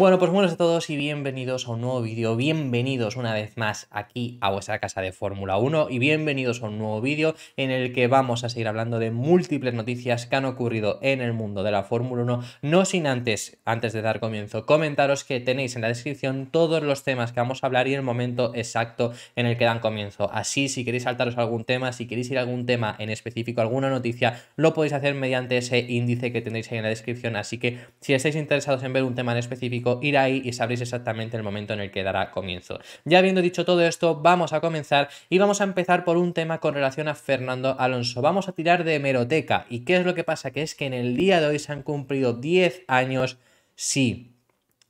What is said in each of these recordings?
Bueno, pues buenos a todos y bienvenidos a un nuevo vídeo, bienvenidos una vez más aquí a vuestra casa de Fórmula 1 y bienvenidos a un nuevo vídeo en el que vamos a seguir hablando de múltiples noticias que han ocurrido en el mundo de la Fórmula 1, no sin antes, antes de dar comienzo, comentaros que tenéis en la descripción todos los temas que vamos a hablar y el momento exacto en el que dan comienzo. Así, si queréis saltaros algún tema, si queréis ir a algún tema en específico, alguna noticia, lo podéis hacer mediante ese índice que tenéis ahí en la descripción, así que si estáis interesados en ver un tema en específico, ir ahí y sabréis exactamente el momento en el que dará comienzo. Ya habiendo dicho todo esto, vamos a comenzar y vamos a empezar por un tema con relación a Fernando Alonso. Vamos a tirar de hemeroteca. ¿Y qué es lo que pasa? Que es que en el día de hoy se han cumplido 10 años, sí,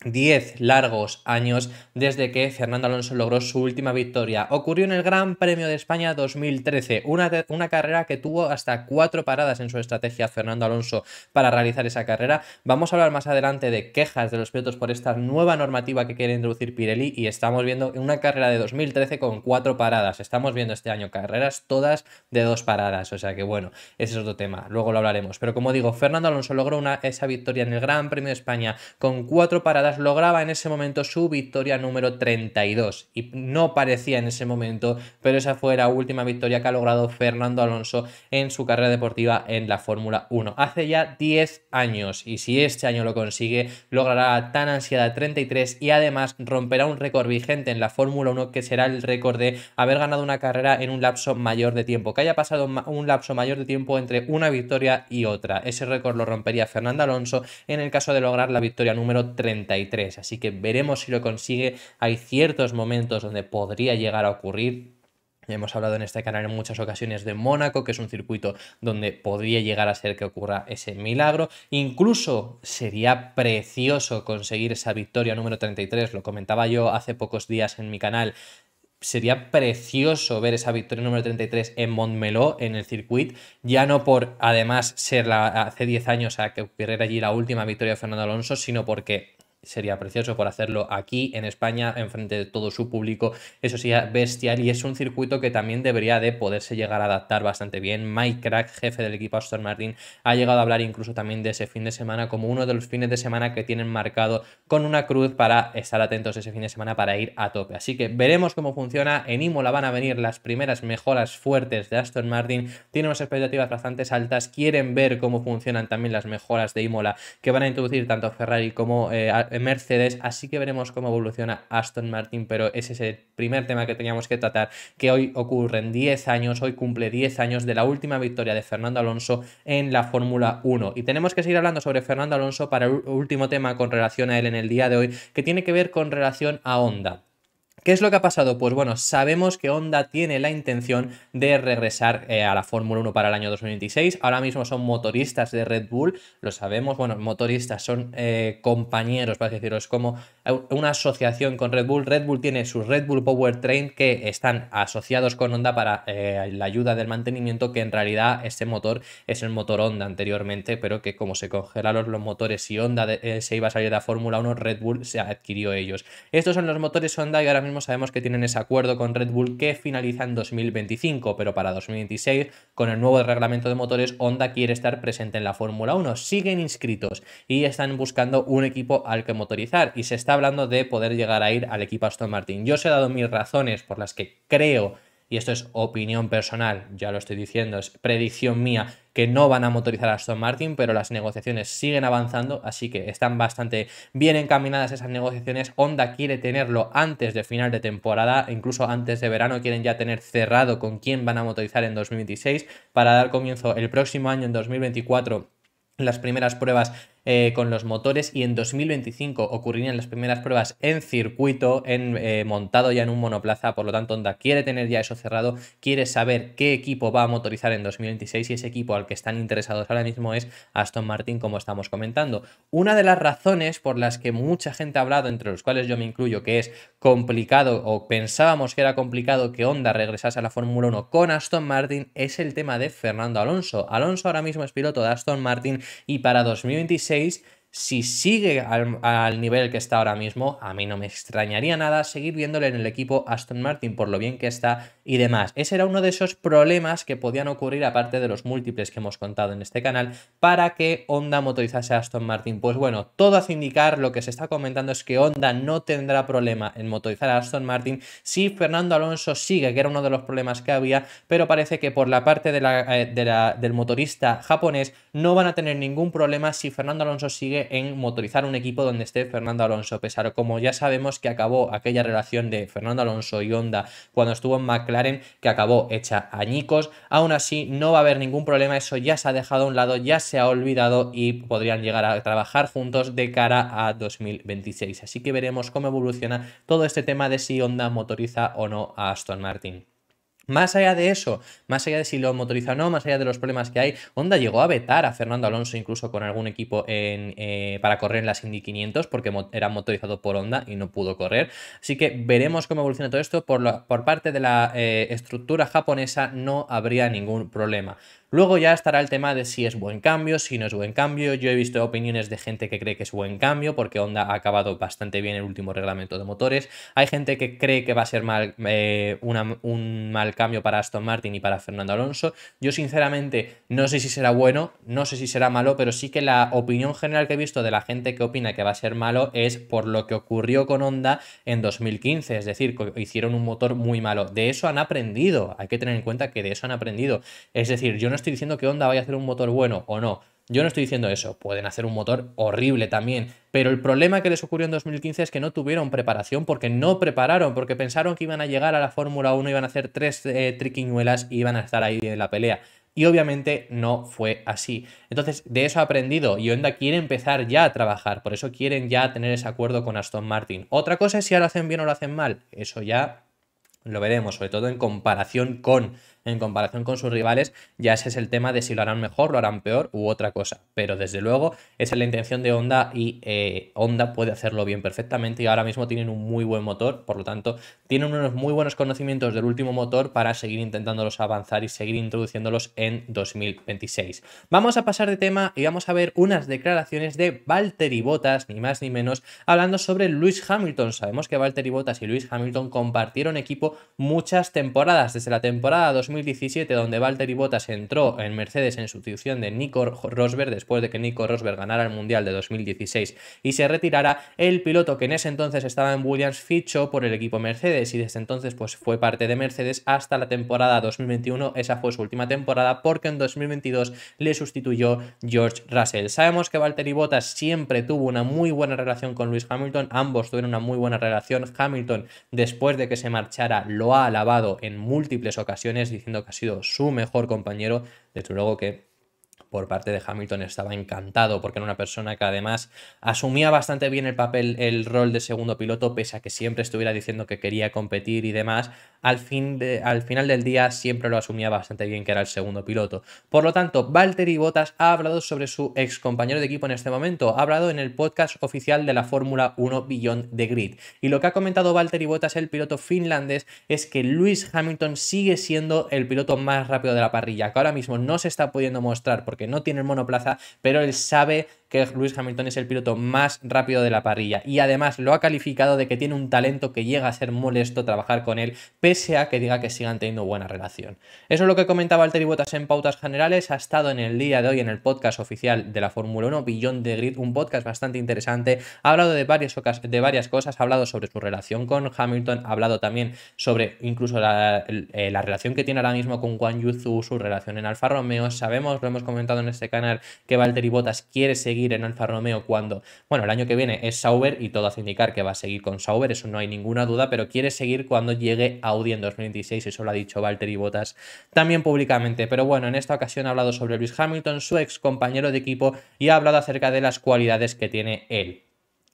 10 largos años desde que Fernando Alonso logró su última victoria. Ocurrió en el Gran Premio de España 2013, una, una, carrera que tuvo hasta cuatro paradas en su estrategia Fernando Alonso para realizar esa carrera. Vamos a hablar más adelante de quejas de los pilotos por esta nueva normativa que quiere introducir Pirelli y estamos viendo una carrera de 2013 con cuatro paradas. Estamos viendo este año carreras todas de dos paradas, o sea que bueno, ese es otro tema, luego lo hablaremos. Pero como digo, Fernando Alonso logró una, esa victoria en el Gran Premio de España con cuatro paradas lograba en ese momento su victoria número 32. Y no parecía en ese momento, pero esa fue la última victoria que ha logrado Fernando Alonso en su carrera deportiva en la Fórmula 1. Hace ya 10 años, y si este año lo consigue, logrará tan ansiada 33 y además romperá un récord vigente en la Fórmula 1 que será el récord de haber ganado una carrera en un lapso mayor de tiempo, que haya pasado un lapso mayor de tiempo entre una victoria y otra. Ese récord lo rompería Fernando Alonso en el caso de lograr la victoria número 32 así que veremos si lo consigue. Hay ciertos momentos donde podría llegar a ocurrir, Hemos hablado en este canal en muchas ocasiones de Mónaco, que es un circuito donde podría llegar a ser que ocurra ese milagro. Incluso sería precioso conseguir esa victoria número 33, lo comentaba yo hace pocos días en mi canal. Sería precioso ver esa victoria número 33 en Montmeló, en el circuito, ya no por además ser hace 10 años a que ocurriera allí la última victoria de Fernando Alonso, sino porque sería precioso por hacerlo aquí en España, frente de todo su público. Eso sería bestial y es un circuito que también debería de poderse llegar a adaptar bastante bien. Mike Crack, jefe del equipo Aston Martin, ha llegado a hablar incluso también de ese fin de semana como uno de los fines de semana que tienen marcado con una cruz para estar atentos ese fin de semana para ir a tope. Así que veremos cómo funciona. En Imola van a venir las primeras mejoras fuertes de Aston Martin. Tienen unas expectativas bastante altas. Quieren ver cómo funcionan también las mejoras de Imola que van a introducir tanto Ferrari como eh, Mercedes, así que veremos cómo evoluciona Aston Martin, pero ese es el primer tema que teníamos que tratar, que hoy ocurren 10 años, hoy cumple 10 años de la última victoria de Fernando Alonso en la Fórmula 1. Y tenemos que seguir hablando sobre Fernando Alonso para el último tema con relación a él en el día de hoy, que tiene que ver con relación a Honda. ¿Qué es lo que ha pasado? Pues bueno, sabemos que Honda tiene la intención de regresar eh, a la Fórmula 1 para el año 2026. Ahora mismo son motoristas de Red Bull, lo sabemos. Bueno, motoristas son eh, compañeros, para deciros, como una asociación con Red Bull. Red Bull tiene sus Red Bull Powertrain que están asociados con Honda para eh, la ayuda del mantenimiento, que en realidad este motor es el motor Honda anteriormente, pero que como se congelaron los motores y Honda se iba a salir de la Fórmula 1, Red Bull se adquirió ellos. Estos son los motores Honda y ahora mismo sabemos que tienen ese acuerdo con Red Bull que finaliza en 2025, pero para 2026, con el nuevo reglamento de motores, Honda quiere estar presente en la Fórmula 1. Siguen inscritos y están buscando un equipo al que motorizar y se está hablando de poder llegar a ir al equipo Aston Martin. Yo os he dado mil razones por las que creo y esto es opinión personal, ya lo estoy diciendo, es predicción mía, que no van a motorizar a Aston Martin, pero las negociaciones siguen avanzando, así que están bastante bien encaminadas esas negociaciones. Honda quiere tenerlo antes de final de temporada, incluso antes de verano quieren ya tener cerrado con quién van a motorizar en 2026 para dar comienzo el próximo año, en 2024 las primeras pruebas eh, con los motores y en 2025 ocurrirían las primeras pruebas en circuito, en, eh, montado ya en un monoplaza, por lo tanto Honda quiere tener ya eso cerrado, quiere saber qué equipo va a motorizar en 2026 y ese equipo al que están interesados ahora mismo es Aston Martin, como estamos comentando. Una de las razones por las que mucha gente ha hablado, entre los cuales yo me incluyo, que es complicado o pensábamos que era complicado que Honda regresase a la Fórmula 1 con Aston Martin es el tema de Fernando Alonso. Alonso ahora mismo es piloto de Aston Martin y para 2026 says Si sigue al, nivel que está ahora mismo, a mí no me extrañaría nada seguir viéndole en el equipo Aston Martin por lo bien que está y demás. Ese era uno de esos problemas que podían ocurrir, aparte de los múltiples que hemos contado en este canal, para que Honda motorizase a Aston Martin. Pues bueno, todo hace indicar, lo que se está comentando es que Honda no tendrá problema en motorizar a Aston Martin si Fernando Alonso sigue, que era uno de los problemas que había, pero parece que por la parte de la, eh, la, del motorista japonés no van a tener ningún problema si Fernando Alonso sigue en motorizar un equipo donde esté Fernando Alonso. Pesaro, como ya sabemos que acabó aquella relación de Fernando Alonso y Honda cuando estuvo en McLaren, que acabó hecha añicos, aún así no va a haber ningún problema, eso ya se ha dejado a un lado, ya se ha olvidado y podrían llegar a trabajar juntos de cara a 2026. Así que veremos cómo evoluciona todo este tema de si Honda motoriza o no a Aston Martin. Más allá de eso, más allá de si lo motoriza o no, más allá de los problemas que hay, Honda llegó a vetar a Fernando Alonso incluso con algún equipo eh, para correr en las Indy 500 porque era motorizado por Honda y no pudo correr. Así que veremos cómo evoluciona todo esto. Por, parte de la eh, estructura japonesa no habría ningún problema. Luego ya estará el tema de si es buen cambio, si no es buen cambio. Yo he visto opiniones de gente que cree que es buen cambio porque Honda ha acabado bastante bien el último reglamento de motores. Hay gente que cree que va a ser mal, eh, un mal cambio para Aston Martin y para Fernando Alonso. Yo sinceramente no sé si será bueno, no sé si será malo, pero sí que la opinión general que he visto de la gente que opina que va a ser malo es por lo que ocurrió con Honda en 2015. Es decir, hicieron un motor muy malo. De eso han aprendido. Hay que tener en cuenta que de eso han aprendido. Es decir, yo no estoy diciendo que Honda vaya a hacer un motor bueno o no. Yo no estoy diciendo eso, pueden hacer un motor horrible también, pero el problema que les ocurrió en 2015 es que no tuvieron preparación, porque no prepararon, porque pensaron que iban a llegar a la Fórmula 1, iban a hacer tres eh, triquiñuelas y iban a estar ahí en la pelea. Y obviamente no fue así. Entonces, de eso ha aprendido y Honda quiere empezar ya a trabajar, por eso quieren ya tener ese acuerdo con Aston Martin. Otra cosa es si lo hacen bien o lo hacen mal, eso ya lo veremos, sobre todo en comparación con en comparación con sus rivales, ya ese es el tema de si lo harán mejor, lo harán peor u otra cosa. Pero desde luego, esa es la intención de Honda y eh, Honda puede hacerlo bien perfectamente y ahora mismo tienen un muy buen motor, por lo tanto, tienen unos muy buenos conocimientos del último motor para seguir intentándolos avanzar y seguir introduciéndolos en 2026. Vamos a pasar de tema y vamos a ver unas declaraciones de Valtteri Bottas, ni más ni menos, hablando sobre Luis Hamilton. Sabemos que Valtteri Bottas y Luis Hamilton compartieron equipo muchas temporadas, desde la temporada 2000 2017, donde Valtteri Bottas entró en Mercedes en sustitución de Nico Rosberg, después de que Nico Rosberg ganara el Mundial de 2016 y se retirara, el piloto que en ese entonces estaba en Williams fichó por el equipo Mercedes y desde entonces pues, fue parte de Mercedes hasta la temporada 2021, esa fue su última temporada, porque en 2022 le sustituyó George Russell. Sabemos que Valtteri Bottas siempre tuvo una muy buena relación con Luis Hamilton, ambos tuvieron una muy buena relación, Hamilton después de que se marchara lo ha alabado en múltiples ocasiones diciendo que ha sido su mejor compañero, desde luego que por parte de Hamilton estaba encantado porque era una persona que además asumía bastante bien el papel, el rol de segundo piloto, pese a que siempre estuviera diciendo que quería competir y demás, al, fin al final del día siempre lo asumía bastante bien que era el segundo piloto. Por lo tanto, Valtteri Bottas ha hablado sobre su ex compañero de equipo en este momento, ha hablado en el podcast oficial de la Fórmula 1 Beyond the Grid. Y lo que ha comentado Valtteri Bottas, el piloto finlandés, es que Luis Hamilton sigue siendo el piloto más rápido de la parrilla, que ahora mismo no se está pudiendo mostrar porque que no tiene el monoplaza, pero él sabe que Luis Hamilton es el piloto más rápido de la parrilla y además lo ha calificado de que tiene un talento que llega a ser molesto trabajar con él, pese a que diga que sigan teniendo buena relación. Eso es lo que comentaba y Bottas en Pautas Generales, ha estado en el día de hoy en el podcast oficial de la Fórmula 1, Billón de Grid, un podcast bastante interesante, ha hablado de varias, de varias cosas, ha hablado sobre su relación con Hamilton, ha hablado también sobre incluso eh, la, relación que tiene ahora mismo con Juan Yuzu, su relación en Alfa Romeo, sabemos, lo hemos comentado en este canal que Valtteri Bottas quiere seguir en Alfa Romeo cuando, bueno, el año que viene es Sauber y todo hace indicar que va a seguir con Sauber, eso no hay ninguna duda, pero quiere seguir cuando llegue Audi en 2026, eso lo ha dicho Valtteri Bottas también públicamente. Pero bueno, en esta ocasión ha hablado sobre Lewis Hamilton, su ex compañero de equipo, y ha hablado acerca de las cualidades que tiene él.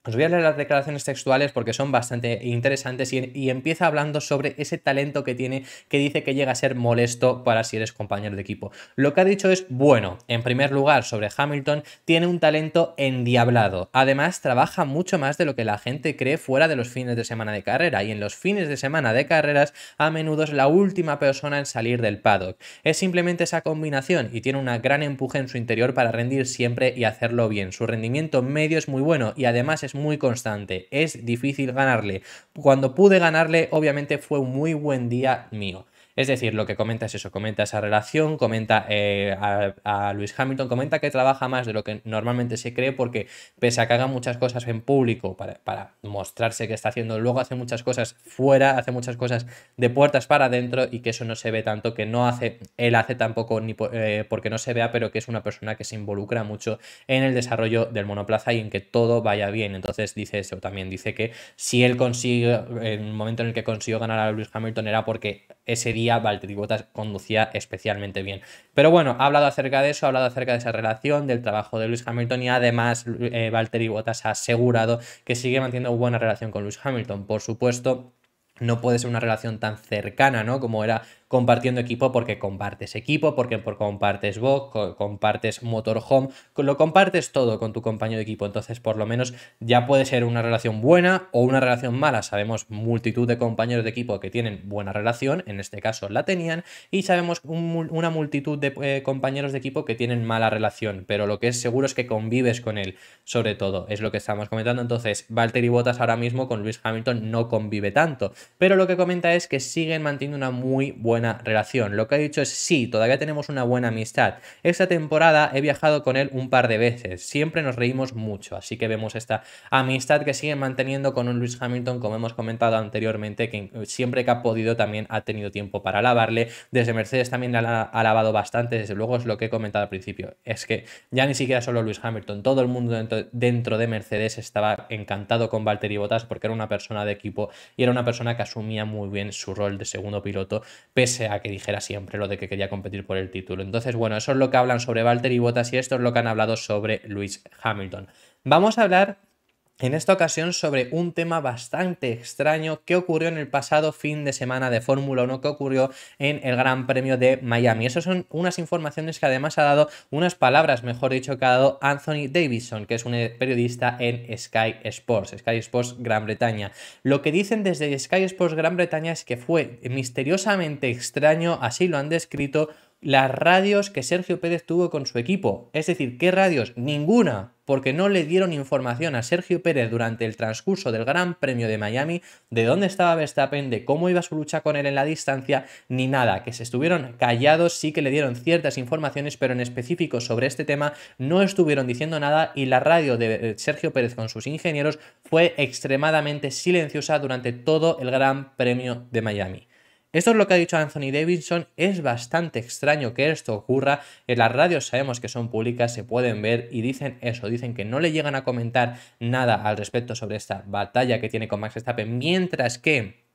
Os voy a leer las declaraciones textuales porque son bastante interesantes y, empieza hablando sobre ese talento que tiene que dice que llega a ser molesto para si eres compañero de equipo. Lo que ha dicho es, bueno, en primer lugar sobre Hamilton, tiene un talento endiablado. Además, trabaja mucho más de lo que la gente cree fuera de los fines de semana de carrera y en los fines de semana de carreras a menudo es la última persona en salir del paddock. Es simplemente esa combinación y tiene una gran empuje en su interior para rendir siempre y hacerlo bien. Su rendimiento medio es muy bueno y además es muy constante, es difícil ganarle. Cuando pude ganarle, obviamente fue un muy buen día mío. Es decir, lo que comenta es eso, comenta esa relación, comenta eh, a, Luis Hamilton, comenta que trabaja más de lo que normalmente se cree porque pese a que haga muchas cosas en público para, mostrarse que está haciendo, luego hace muchas cosas fuera, hace muchas cosas de puertas para adentro y que eso no se ve tanto, que no hace, él hace tampoco ni eh, porque no se vea, pero que es una persona que se involucra mucho en el desarrollo del monoplaza y en que todo vaya bien. Entonces dice eso, también dice que si él consigue, en el momento en el que consiguió ganar a Luis Hamilton era porque ese día Valtteri Bottas conducía especialmente bien. Pero bueno, ha hablado acerca de eso, ha hablado acerca de esa relación, del trabajo de Lewis Hamilton y además eh, Valtteri Bottas ha asegurado que sigue manteniendo buena relación con Lewis Hamilton. Por supuesto, no puede ser una relación tan cercana, ¿no? Como era compartiendo equipo porque compartes equipo, porque compartes box, compartes motorhome, lo compartes todo con tu compañero de equipo. Entonces, por lo menos ya puede ser una relación buena o una relación mala. Sabemos multitud de compañeros de equipo que tienen buena relación, en este caso la tenían, y sabemos una multitud de eh, compañeros de equipo que tienen mala relación, pero lo que es seguro es que convives con él, sobre todo, es lo que estamos comentando. Entonces, Valtteri Bottas ahora mismo con Luis Hamilton no convive tanto, pero lo que comenta es que siguen manteniendo una muy buena relación. Lo que ha dicho es sí, todavía tenemos una buena amistad. Esta temporada he viajado con él un par de veces, siempre nos reímos mucho, así que vemos esta amistad que sigue manteniendo con un Luis Hamilton, como hemos comentado anteriormente, que siempre que ha podido también ha tenido tiempo para alabarle. Desde Mercedes también ha alabado bastante, desde luego es lo que he comentado al principio. Es que ya ni siquiera solo Lewis Hamilton, todo el mundo dentro, de Mercedes estaba encantado con Valtteri Bottas porque era una persona de equipo y era una persona que asumía muy bien su rol de segundo piloto, que dijera siempre lo de que quería competir por el título. Entonces, bueno, eso es lo que hablan sobre Valtteri Bottas y esto es lo que han hablado sobre Lewis Hamilton. Vamos a hablar en esta ocasión sobre un tema bastante extraño que ocurrió en el pasado fin de semana de Fórmula 1 que ocurrió en el Gran Premio de Miami. Esas son unas informaciones que además ha dado, unas palabras mejor dicho, que ha dado Anthony Davidson, que es un periodista en Sky Sports, Sky Sports Gran Bretaña. Lo que dicen desde Sky Sports Gran Bretaña es que fue misteriosamente extraño, así lo han descrito, las radios que Sergio Pérez tuvo con su equipo. Es decir, ¿qué radios? Ninguna, porque no le dieron información a Sergio Pérez durante el transcurso del Gran Premio de Miami de dónde estaba Verstappen, de cómo iba su lucha con él en la distancia, ni nada. Que se estuvieron callados, sí que le dieron ciertas informaciones, pero en específico sobre este tema no estuvieron diciendo nada y la radio de eh, Sergio Pérez con sus ingenieros fue extremadamente silenciosa durante todo el Gran Premio de Miami. Esto es lo que ha dicho Anthony Davidson. Es bastante extraño que esto ocurra. En las radios sabemos que son públicas, se pueden ver y dicen eso. Dicen que no le llegan a comentar nada al respecto sobre esta batalla que tiene con Max Verstappen. Mientras que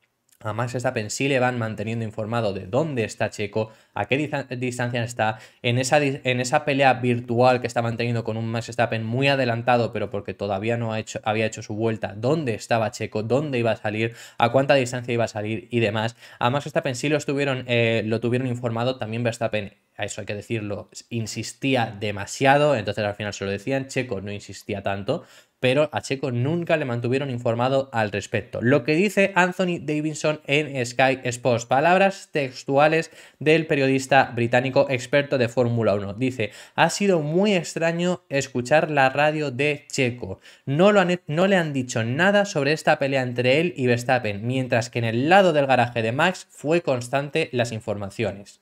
a Max Stappen sí le van manteniendo informado de dónde está Checo, a qué distancia está, en esa, en esa pelea virtual que está manteniendo con un Max Stappen muy adelantado, pero porque todavía no había hecho su vuelta, dónde estaba Checo, dónde iba a salir, a cuánta distancia iba a salir y demás. A Max Verstappen sí estuvieron, eh, lo tuvieron informado, también Verstappen a eso hay que decirlo, insistía demasiado, entonces al final se lo decían, Checo no insistía tanto, pero a Checo nunca le mantuvieron informado al respecto. Lo que dice Anthony Davidson en Sky Sports, palabras textuales del periodista británico experto de Fórmula 1. Dice, ha sido muy extraño escuchar la radio de Checo. No, lo no le han dicho nada sobre esta pelea entre él y Verstappen, mientras que en el lado del garaje de Max fue constante las informaciones.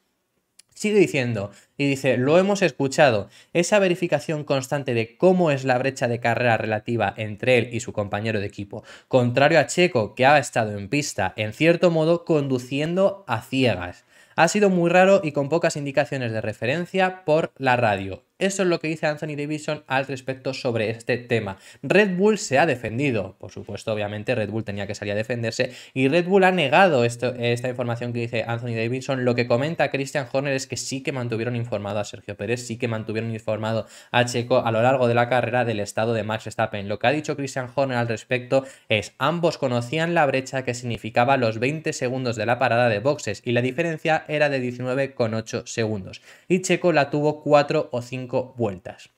Sigue diciendo, y dice, lo hemos escuchado, esa verificación constante de cómo es la brecha de carrera relativa entre él y su compañero de equipo, contrario a Checo, que ha estado en pista, en cierto modo, conduciendo a ciegas. Ha sido muy raro y con pocas indicaciones de referencia por la radio. Eso es lo que dice Anthony Davidson al respecto sobre este tema. Red Bull se ha defendido, por supuesto, obviamente Red Bull tenía que salir a defenderse y Red Bull ha negado esta información que dice Anthony Davidson. Lo que comenta Christian Horner es que sí que mantuvieron informado a Sergio Pérez, sí que mantuvieron informado a Checo a lo largo de la carrera del estado de Max Stappen, Lo que ha dicho Christian Horner al respecto es ambos conocían la brecha que significaba los 20 segundos de la parada de boxes y la diferencia era de 19,8 segundos y Checo la tuvo 4 o 5 vueltas.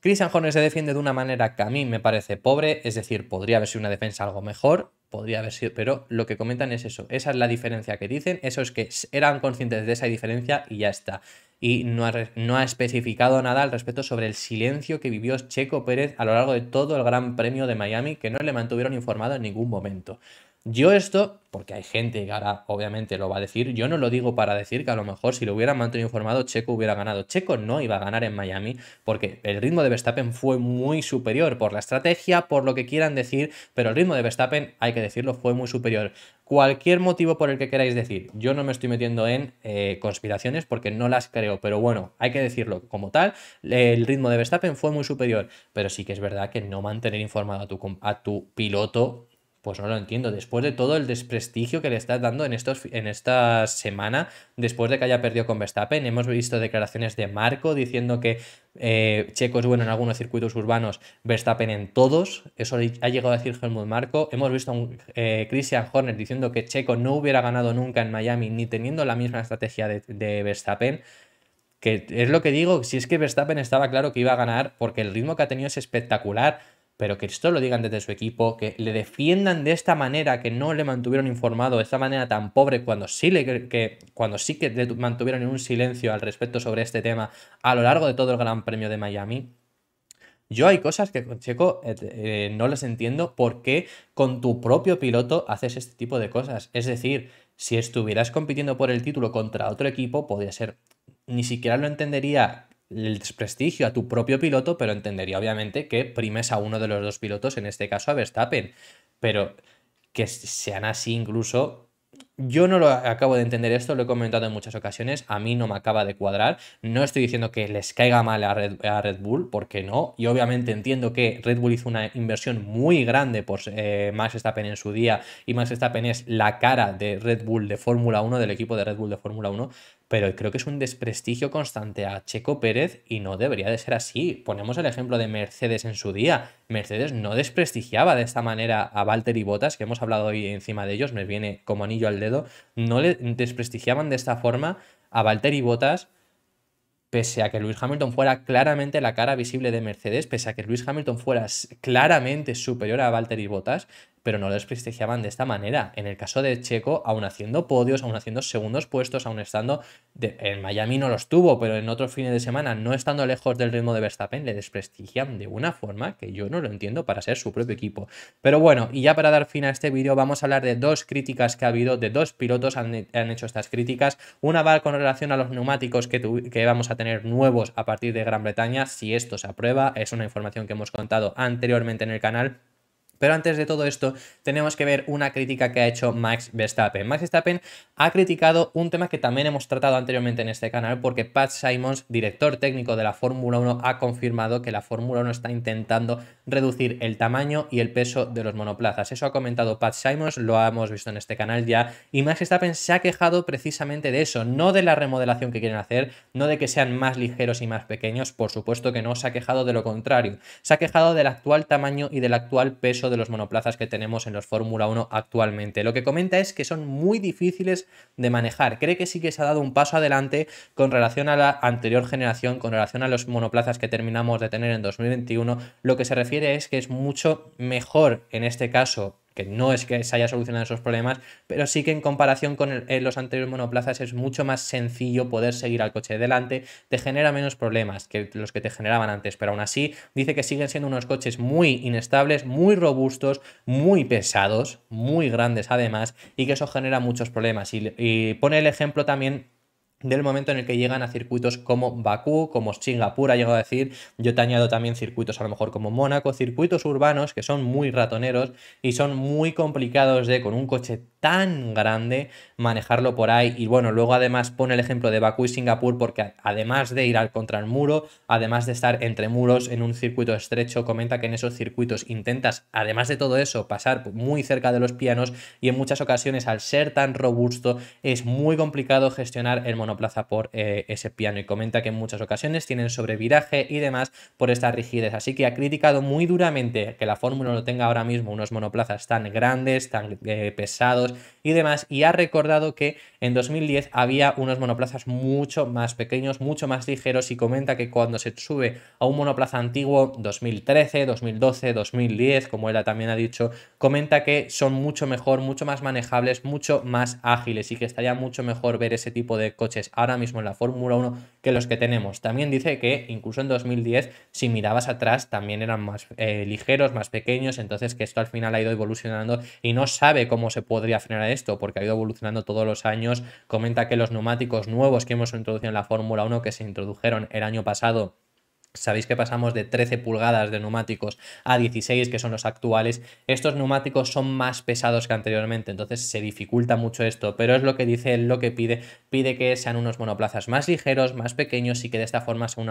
Chris Anjones se defiende de una manera que a mí me parece pobre, es decir, podría haber sido una defensa algo mejor, podría haber sido, pero lo que comentan es eso, esa es la diferencia que dicen, eso es que eran conscientes de esa diferencia y ya está. Y no no ha especificado nada al respecto sobre el silencio que vivió Checo Pérez a lo largo de todo el Gran Premio de Miami, que no le mantuvieron informado en ningún momento. Yo esto, porque hay gente que ahora obviamente lo va a decir, yo no lo digo para decir que a lo mejor si lo hubieran mantenido informado Checo hubiera ganado. Checo no iba a ganar en Miami porque el ritmo de Verstappen fue muy superior por la estrategia, por lo que quieran decir, pero el ritmo de Verstappen, hay que decirlo, fue muy superior. Cualquier motivo por el que queráis decir, yo no me estoy metiendo en eh, conspiraciones porque no las creo, pero bueno, hay que decirlo como tal, el ritmo de Verstappen fue muy superior, pero sí que es verdad que no mantener informado a tu piloto pues no lo entiendo. Después de todo el desprestigio que le estás dando en, estos, en esta semana, después de que haya perdido con Verstappen, hemos visto declaraciones de Marco diciendo que eh, Checo es bueno en algunos circuitos urbanos, Verstappen en todos. Eso ha llegado a decir Helmut Marco. Hemos visto a eh, Christian Horner diciendo que Checo no hubiera ganado nunca en Miami ni teniendo la misma estrategia de, de Verstappen que es lo que digo, si es que Verstappen estaba claro que iba a ganar, porque el ritmo que ha tenido es espectacular pero que esto lo digan desde su equipo, que le defiendan de esta manera, que no le mantuvieron informado, de esta manera tan pobre, cuando sí, le, que, cuando sí que le mantuvieron en un silencio al respecto sobre este tema a lo largo de todo el Gran Premio de Miami. Yo hay cosas que, Checo, eh, eh, no las entiendo por qué con tu propio piloto haces este tipo de cosas. Es decir, si estuvieras compitiendo por el título contra otro equipo, podría ser, ni siquiera lo entendería el desprestigio a tu propio piloto, pero entendería obviamente que primes a uno de los dos pilotos, en este caso a Verstappen. Pero que sean así incluso yo no lo acabo de entender esto, lo he comentado en muchas ocasiones, a mí no me acaba de cuadrar, no estoy diciendo que les caiga mal a Red, Bull, porque no, y obviamente entiendo que Red Bull hizo una inversión muy grande por eh, Max Verstappen en su día, y Max Verstappen es la cara de Red Bull de Fórmula 1, del equipo de Red Bull de Fórmula 1, pero creo que es un desprestigio constante a Checo Pérez y no debería de ser así. Ponemos el ejemplo de Mercedes en su día. Mercedes no desprestigiaba de esta manera a Walter y Bottas, que hemos hablado hoy encima de ellos, me viene como anillo al dedo. No le desprestigiaban de esta forma a Walter y Bottas pese a que Luis Hamilton fuera claramente la cara visible de Mercedes, pese a que Luis Hamilton fuera claramente superior a Valtteri Bottas, pero no lo desprestigiaban de esta manera. En el caso de Checo, aún haciendo podios, aún haciendo segundos puestos, aún estando. en Miami no los tuvo, pero en otros fines de semana, no estando lejos del ritmo de Verstappen, le desprestigian de una forma que yo no lo entiendo para ser su propio equipo. Pero bueno, y ya para dar fin a este vídeo, vamos a hablar de dos críticas que ha habido, de dos pilotos han, han hecho estas críticas. Una va con relación a los neumáticos que, que vamos a tener nuevos a partir de Gran Bretaña, si esto se aprueba, es una información que hemos contado anteriormente en el canal pero antes de todo esto, tenemos que ver una crítica que ha hecho Max Verstappen. Max Verstappen ha criticado un tema que también hemos tratado anteriormente en este canal, porque Pat Simons, director técnico de la Fórmula 1, ha confirmado que la Fórmula 1 está intentando reducir el tamaño y el peso de los monoplazas. Eso ha comentado Pat Simons, lo hemos visto en este canal ya, y Max Verstappen se ha quejado precisamente de eso, no de la remodelación que quieren hacer, no de que sean más ligeros y más pequeños, por supuesto que no, se ha quejado de lo contrario, se ha quejado del actual tamaño y del actual peso de los monoplazas que tenemos en los Fórmula 1 actualmente. Lo que comenta es que son muy difíciles de manejar. Cree que sí que se ha dado un paso adelante con relación a la anterior generación, con relación a los monoplazas que terminamos de tener en 2021. Lo que se refiere es que es mucho mejor en este caso que no es que se haya solucionado esos problemas, pero sí que en comparación con los anteriores monoplazas es mucho más sencillo poder seguir al coche de delante, te genera menos problemas que los que te generaban antes, pero aún así dice que siguen siendo unos coches muy inestables, muy robustos, muy pesados, muy grandes además, y que eso genera muchos problemas. y pone el ejemplo también del momento en el que llegan a circuitos como Bakú, como Singapur, ha llegado a decir, yo te añado también circuitos a lo mejor como Mónaco, circuitos urbanos que son muy ratoneros y son muy complicados de, con un coche tan grande, manejarlo por ahí. Y bueno, luego además pone el ejemplo de Baku y Singapur porque además de ir al contra el muro, además de estar entre muros en un circuito estrecho, comenta que en esos circuitos intentas, además de todo eso, pasar muy cerca de los pianos y en muchas ocasiones al ser tan robusto es muy complicado gestionar el monoplaza por eh, ese piano y comenta que en muchas ocasiones tienen sobreviraje y demás por esta rigidez. Así que ha criticado muy duramente que la Fórmula no tenga ahora mismo unos monoplazas tan grandes, tan eh, pesados y demás y ha recordado dado que en 2010 había unos monoplazas mucho más pequeños, mucho más ligeros y comenta que cuando se sube a un monoplaza antiguo, 2013, 2012, 2010, como él también ha dicho, comenta que son mucho mejor, mucho más manejables, mucho más ágiles y que estaría mucho mejor ver ese tipo de coches ahora mismo en la Fórmula 1 que los que tenemos. También dice que incluso en 2010, si mirabas atrás, también eran más eh, ligeros, más pequeños, entonces que esto al final ha ido evolucionando y no sabe cómo se podría frenar esto porque ha ido evolucionando todos los años. Comenta que los neumáticos nuevos que hemos introducido en la Fórmula 1, que se introdujeron el año pasado, Sabéis que pasamos de 13 pulgadas de neumáticos a 16, que son los actuales. Estos neumáticos son más pesados que anteriormente, entonces se dificulta mucho esto, pero es lo que dice él, lo que pide. Pide que sean unos monoplazas más ligeros, más pequeños y que de esta forma se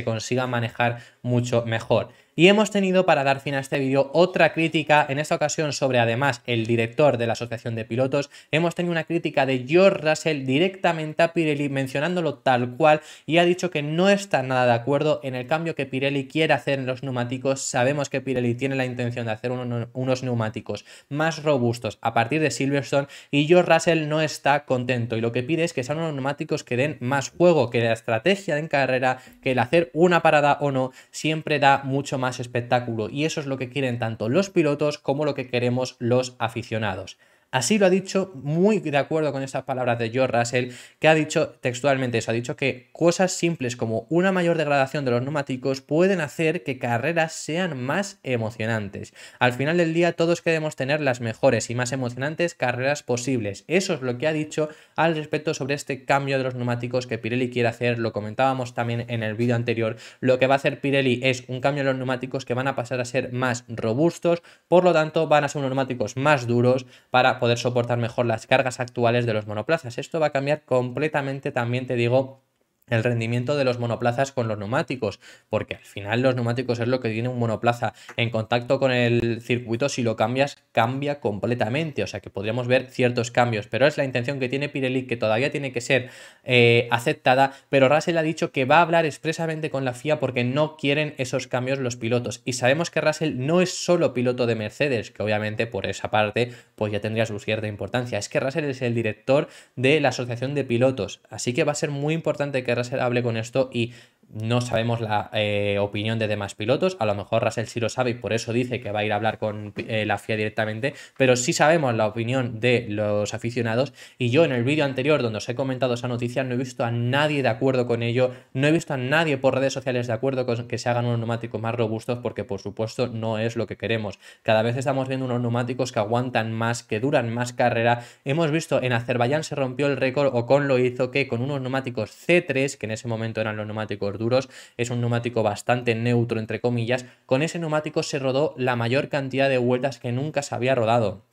eh, consiga manejar mucho mejor y hemos tenido para dar fin a este vídeo otra crítica, en esta ocasión sobre además el director de la Asociación de Pilotos, hemos tenido una crítica de George Russell directamente a Pirelli mencionándolo tal cual y ha dicho que no está nada de acuerdo en el cambio que Pirelli quiere hacer en los neumáticos, sabemos que Pirelli tiene la intención de hacer unos neumáticos más robustos a partir de Silverstone y George Russell no está contento y lo que pide es que sean unos neumáticos que den más juego, que la estrategia en carrera, que el hacer una parada o no siempre da mucho más más espectáculo y eso es lo que quieren tanto los pilotos como lo que queremos los aficionados. Así lo ha dicho, muy de acuerdo con esas palabras de Joe Russell, que ha dicho textualmente eso, ha dicho que cosas simples como una mayor degradación de los neumáticos pueden hacer que carreras sean más emocionantes. Al final del día todos queremos tener las mejores y más emocionantes carreras posibles. Eso es lo que ha dicho al respecto sobre este cambio de los neumáticos que Pirelli quiere hacer, lo comentábamos también en el vídeo anterior, lo que va a hacer Pirelli es un cambio de los neumáticos que van a pasar a ser más robustos, por lo tanto van a ser unos neumáticos más duros para poder soportar mejor las cargas actuales de los monoplazas. Esto va a cambiar completamente también, te digo, el rendimiento de los monoplazas con los neumáticos, porque al final los neumáticos es lo que tiene un monoplaza. En contacto con el circuito, si lo cambias, cambia completamente, o sea que podríamos ver ciertos cambios, pero es la intención que tiene Pirelli, que todavía tiene que ser eh, aceptada, pero Russell ha dicho que va a hablar expresamente con la FIA porque no quieren esos cambios los pilotos. Y sabemos que Russell no es solo piloto de Mercedes, que obviamente por esa parte pues ya tendría su cierta importancia, es que Russell es el director de la Asociación de Pilotos, así que va a ser muy importante que que con esto y no sabemos la eh, opinión de demás pilotos. A lo mejor Russell sí lo sabe y por eso dice que va a ir a hablar con eh, la FIA directamente, pero sí sabemos la opinión de los aficionados. Y yo en el vídeo anterior donde os he comentado esa noticia no he visto a nadie de acuerdo con ello, no he visto a nadie por redes sociales de acuerdo con que se hagan unos neumáticos más robustos porque por supuesto no es lo que queremos. Cada vez estamos viendo unos neumáticos que aguantan más, que duran más carrera. Hemos visto en Azerbaiyán se rompió el récord, o con lo hizo que con unos neumáticos C3, que en ese momento eran los neumáticos duros, es un neumático bastante neutro, entre comillas. Con ese neumático se rodó la mayor cantidad de vueltas que nunca se había rodado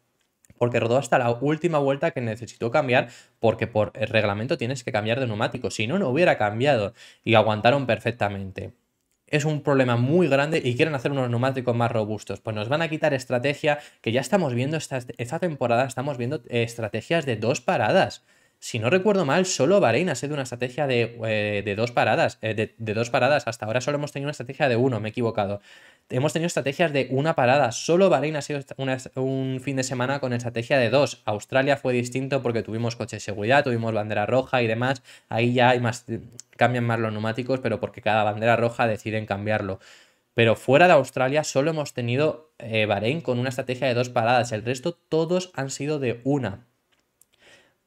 porque rodó hasta la última vuelta que necesitó cambiar, porque por el reglamento tienes que cambiar de neumático, si no, no hubiera cambiado y aguantaron perfectamente. Es un problema muy grande y quieren hacer unos neumáticos más robustos. Pues nos van a quitar estrategia que ya estamos viendo esta, esta temporada, estamos viendo eh, estrategias de dos paradas si no recuerdo mal, solo Bahrein ha sido una estrategia de, eh, dos paradas. Eh, de, dos paradas. Hasta ahora solo hemos tenido una estrategia de uno, me he equivocado. Hemos tenido estrategias de una parada. Solo Bahrein ha sido un fin de semana con estrategia de dos. Australia fue distinto porque tuvimos coche de seguridad, tuvimos bandera roja y demás. Ahí ya hay más, cambian más los neumáticos, pero porque cada bandera roja deciden cambiarlo. Pero fuera de Australia solo hemos tenido eh, Bahrein con una estrategia de dos paradas. El resto todos han sido de una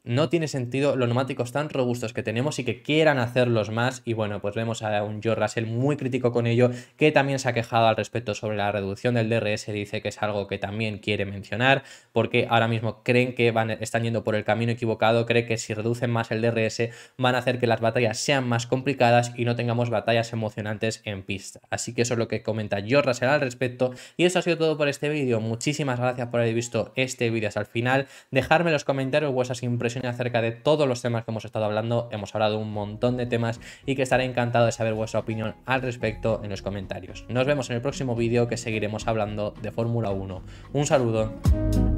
no tiene sentido los neumáticos tan robustos que tenemos y que quieran hacerlos más. Y bueno, pues vemos a un George Russell muy crítico con ello, que también se ha quejado al respecto sobre la reducción del DRS, dice que es algo que también quiere mencionar, porque ahora mismo creen que van, están yendo por el camino equivocado, cree que si reducen más el DRS van a hacer que las batallas sean más complicadas y no tengamos batallas emocionantes en pista. Así que eso es lo que comenta George Russell al respecto. Y eso ha sido todo por este vídeo. Muchísimas gracias por haber visto este vídeo hasta el final. dejadme en los comentarios vuestras impresiones acerca de todos los temas que hemos estado hablando. Hemos hablado un montón de temas y que estaré encantado de saber vuestra opinión al respecto en los comentarios. Nos vemos en el próximo vídeo que seguiremos hablando de Fórmula 1. Un saludo.